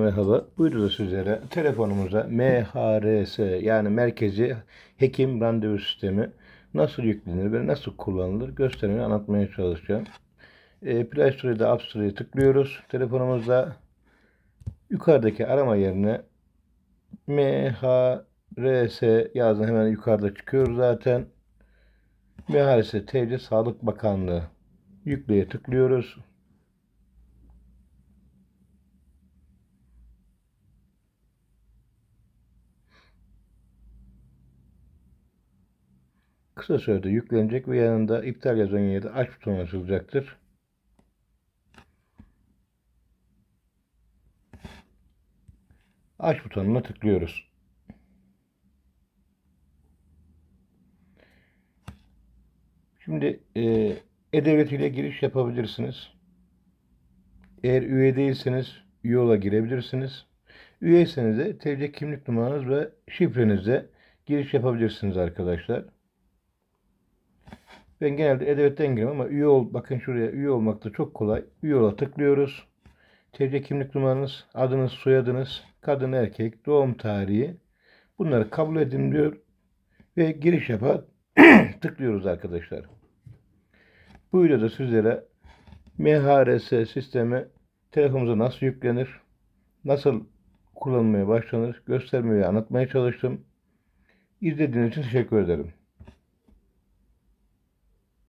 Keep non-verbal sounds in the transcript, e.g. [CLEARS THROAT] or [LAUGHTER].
Merhaba. Buyurunuz üzere telefonumuza MHRS yani Merkezi Hekim Randevu Sistemi nasıl yüklenir ve nasıl kullanılır gösterimi anlatmaya çalışacağım. E, Play Store'da App Store'ya tıklıyoruz. Telefonumuzda yukarıdaki arama yerine MHRS yazın hemen yukarıda çıkıyor zaten. MHRS TC Sağlık Bakanlığı yükleye tıklıyoruz. Kısa sürede yüklenecek ve yanında iptal yazan yerde aç butonu açılacaktır. Aç butonuna tıklıyoruz. Şimdi e, e-devlet ile giriş yapabilirsiniz. Eğer üye değilseniz yola girebilirsiniz. Üyeyseniz de TC kimlik numaranız ve şifrenizle giriş yapabilirsiniz arkadaşlar. Ben genelde edevetten giriyorum ama üye ol, bakın şuraya üye olmak da çok kolay. Üye ola tıklıyoruz. TC kimlik numaranız, adınız, soyadınız, kadın, erkek, doğum tarihi. Bunları kabul edin diyor ve giriş yapar [CLEARS THROAT] tıklıyoruz arkadaşlar. Bu videoda sizlere MHRS sistemi telefonumuza nasıl yüklenir, nasıl kullanmaya başlanır göstermeye anlatmaya çalıştım. İzlediğiniz için teşekkür ederim.